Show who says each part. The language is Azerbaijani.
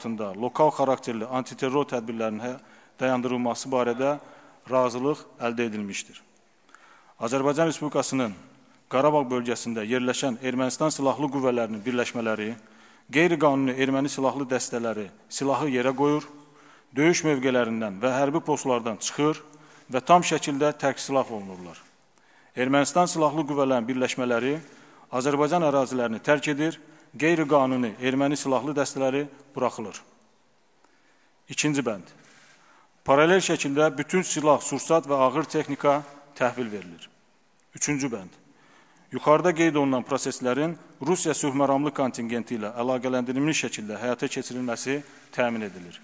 Speaker 1: vaxtında lokal xarakterli antiterror tədbirlərinin dayandırılması barədə razılıq əldə edilmişdir. Azərbaycan Respublikasının Qarabağ bölgəsində yerləşən Ermənistan silahlı qüvvələrinin birləşmələri, qeyri-qanuni erməni silahlı dəstələri silahı yerə qoyur, döyüş mövqələrindən və hərbi postlardan çıxır və tam şəkildə tərk silah olunurlar. Ermənistan silahlı qüvvələrinin birləşmələri Azərbaycan ərazilərini tərk edir qeyri-qanuni erməni silahlı dəstələri buraxılır. İkinci bənd. Paralel şəkildə bütün silah, sursat və ağır texnika təhvil verilir. Üçüncü bənd. Yuxarıda qeyd olunan proseslərin Rusiya sülhməramlı kontingenti ilə əlaqələndirilmiş şəkildə həyata keçirilməsi təmin edilir.